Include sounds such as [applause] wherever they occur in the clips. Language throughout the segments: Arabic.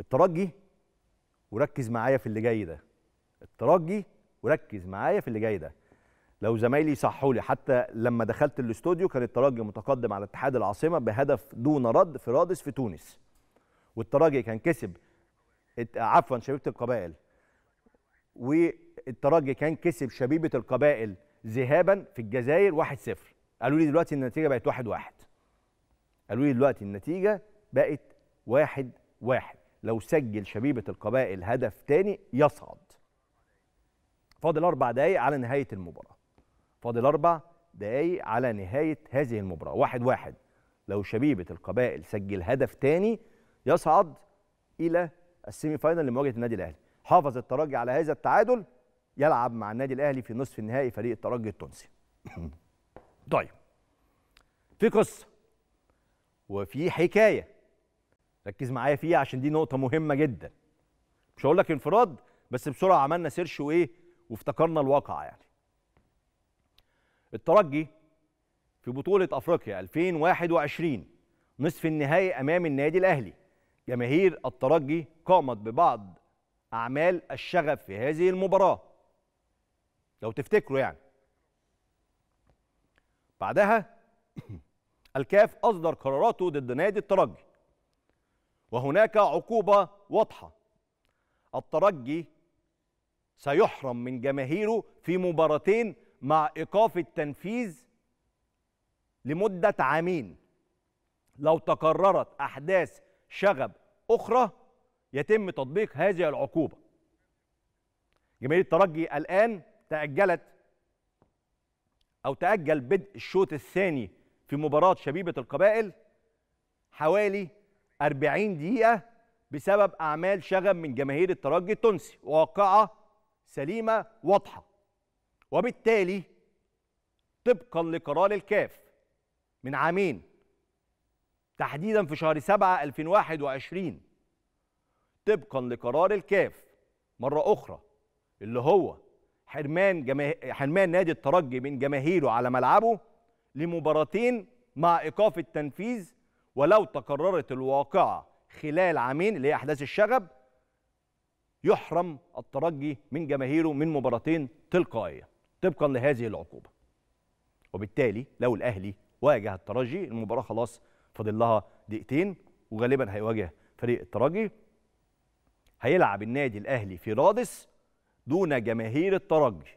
الترجي وركز معايا في اللي جاي ده الترجي وركز معايا في اللي جاي ده لو زمايلي صحوا لي حتى لما دخلت الاستوديو كان الترجي متقدم على اتحاد العاصمه بهدف دون رد في رادس في تونس والترجي كان كسب عفوا شبيبه القبائل والترجي كان كسب شبيبه القبائل ذهابا في الجزائر 1-0 قالوا لي دلوقتي النتيجه بقت 1-1 قالوا لي دلوقتي النتيجه بقت 1-1 لو سجل شبيبة القبائل هدف تاني يصعد فاضل أربع دقايق على نهاية المباراة فاضل أربع دقايق على نهاية هذه المباراة واحد واحد لو شبيبة القبائل سجل هدف تاني يصعد إلى السيمي فاينل لمواجهة النادي الأهلي حافظ الترجي على هذا التعادل يلعب مع النادي الأهلي في نصف النهائي فريق الترجي التونسي [coughs] طيب في قصة وفي حكاية ركز معايا فيها عشان دي نقطه مهمه جدا مش هقول لك انفراد بس بسرعه عملنا سيرش وايه وافتكرنا الواقع يعني الترجي في بطوله افريقيا 2021 نصف النهائي امام النادي الاهلي جماهير الترجي قامت ببعض اعمال الشغب في هذه المباراه لو تفتكروا يعني بعدها [clears throat] الكاف اصدر قراراته ضد نادي الترجي وهناك عقوبة واضحة الترجي سيحرم من جماهيره في مباراتين مع إيقاف التنفيذ لمدة عامين لو تكررت أحداث شغب أخرى يتم تطبيق هذه العقوبة جماهير الترجي الآن تأجلت أو تأجل بدء الشوط الثاني في مباراة شبيبة القبائل حوالي 40 دقيقة بسبب أعمال شغب من جماهير الترجي التونسي واقعة سليمة واضحة وبالتالي طبقا لقرار الكاف من عامين تحديدا في شهر 7 2021 طبقا لقرار الكاف مرة أخرى اللي هو حرمان جماه... حرمان نادي الترجي من جماهيره على ملعبه لمباراتين مع إيقاف التنفيذ ولو تكررت الواقعة خلال عامين اللي هي أحداث الشغب يحرم الترجي من جماهيره من مباراتين تلقائية طبقا لهذه العقوبة وبالتالي لو الأهلي واجه الترجي المباراة خلاص فاضل لها دقيقتين وغالبا هيواجه فريق الترجي هيلعب النادي الأهلي في رادس دون جماهير الترجي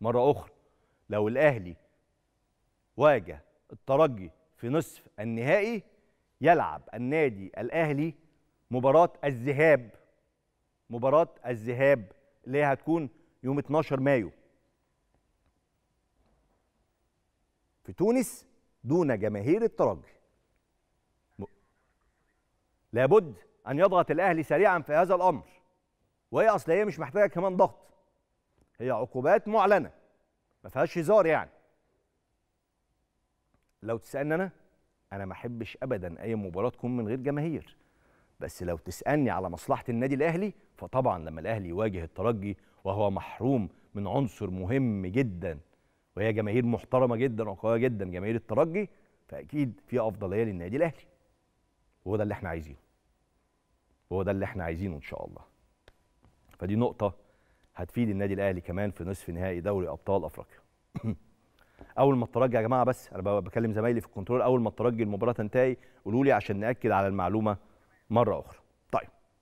مرة أخرى لو الأهلي واجه الترجي في نصف النهائي يلعب النادي الاهلي مباراه الذهاب مباراه الذهاب اللي هي هتكون يوم 12 مايو في تونس دون جماهير الترجي لابد ان يضغط الاهلي سريعا في هذا الامر وهي اصل هي مش محتاجه كمان ضغط هي عقوبات معلنه ما فيهاش هزار يعني لو تسالني انا انا ما احبش ابدا اي مباراه تكون من غير جماهير بس لو تسالني على مصلحه النادي الاهلي فطبعا لما الاهلي يواجه الترجي وهو محروم من عنصر مهم جدا وهي جماهير محترمه جدا وقويه جدا جماهير الترجي فاكيد في افضليه للنادي الاهلي وهو ده اللي احنا عايزينه وهو ده اللي احنا عايزينه ان شاء الله فدي نقطه هتفيد النادي الاهلي كمان في نصف نهائي دوري ابطال افريقيا [clears throat] اول ما الترجي يا جماعه بس انا بكلم زمايلي في الكنترول اول ما الترجي المباراه تنتهي قولوا لي عشان ناكد على المعلومه مره اخرى